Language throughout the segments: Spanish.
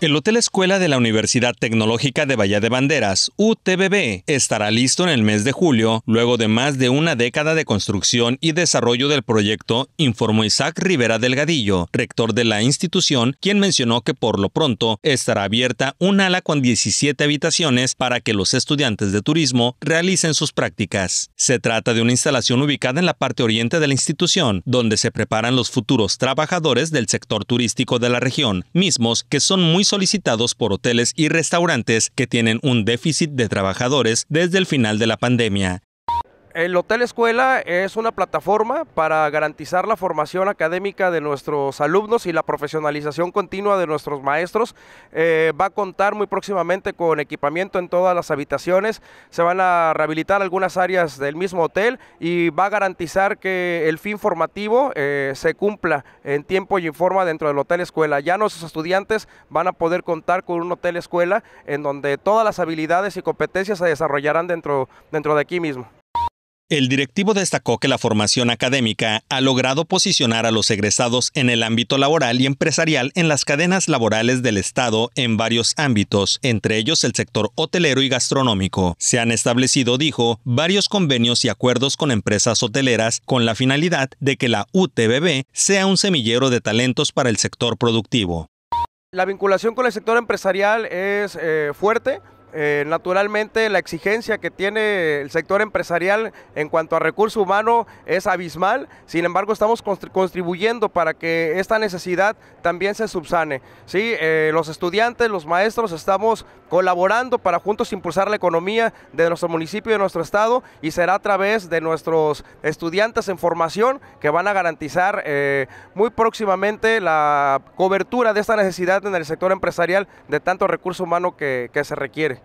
El Hotel Escuela de la Universidad Tecnológica de Bahía de Banderas, UTBB, estará listo en el mes de julio, luego de más de una década de construcción y desarrollo del proyecto, informó Isaac Rivera Delgadillo, rector de la institución, quien mencionó que por lo pronto estará abierta un ala con 17 habitaciones para que los estudiantes de turismo realicen sus prácticas. Se trata de una instalación ubicada en la parte oriente de la institución, donde se preparan los futuros trabajadores del sector turístico de la región, mismos que son muy solicitados por hoteles y restaurantes que tienen un déficit de trabajadores desde el final de la pandemia. El Hotel Escuela es una plataforma para garantizar la formación académica de nuestros alumnos y la profesionalización continua de nuestros maestros. Eh, va a contar muy próximamente con equipamiento en todas las habitaciones. Se van a rehabilitar algunas áreas del mismo hotel y va a garantizar que el fin formativo eh, se cumpla en tiempo y en forma dentro del Hotel Escuela. Ya nuestros estudiantes van a poder contar con un Hotel Escuela en donde todas las habilidades y competencias se desarrollarán dentro, dentro de aquí mismo. El directivo destacó que la formación académica ha logrado posicionar a los egresados en el ámbito laboral y empresarial en las cadenas laborales del Estado en varios ámbitos, entre ellos el sector hotelero y gastronómico. Se han establecido, dijo, varios convenios y acuerdos con empresas hoteleras con la finalidad de que la UTBB sea un semillero de talentos para el sector productivo. La vinculación con el sector empresarial es eh, fuerte, eh, naturalmente la exigencia que tiene el sector empresarial en cuanto a recurso humano es abismal, sin embargo estamos contribuyendo para que esta necesidad también se subsane. ¿sí? Eh, los estudiantes, los maestros estamos colaborando para juntos impulsar la economía de nuestro municipio y de nuestro estado y será a través de nuestros estudiantes en formación que van a garantizar eh, muy próximamente la cobertura de esta necesidad en el sector empresarial de tanto recurso humano que se requiere.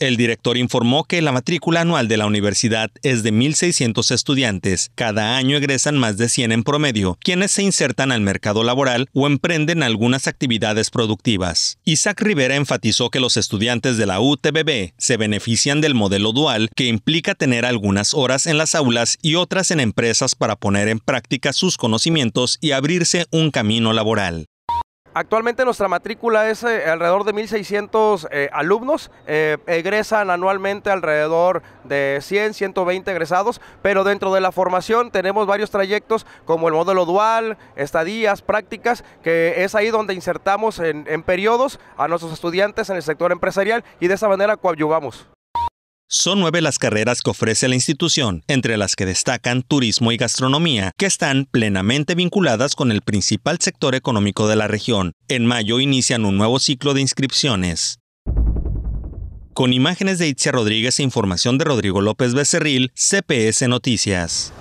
El director informó que la matrícula anual de la universidad es de 1.600 estudiantes. Cada año egresan más de 100 en promedio, quienes se insertan al mercado laboral o emprenden algunas actividades productivas. Isaac Rivera enfatizó que los estudiantes de la UTBB se benefician del modelo dual que implica tener algunas horas en las aulas y otras en empresas para poner en práctica sus conocimientos y abrirse un camino laboral. Actualmente nuestra matrícula es eh, alrededor de 1.600 eh, alumnos, eh, egresan anualmente alrededor de 100, 120 egresados, pero dentro de la formación tenemos varios trayectos como el modelo dual, estadías, prácticas, que es ahí donde insertamos en, en periodos a nuestros estudiantes en el sector empresarial y de esa manera coadyuvamos. Son nueve las carreras que ofrece la institución, entre las que destacan turismo y gastronomía, que están plenamente vinculadas con el principal sector económico de la región. En mayo inician un nuevo ciclo de inscripciones. Con imágenes de Itzia Rodríguez e información de Rodrigo López Becerril, CPS Noticias.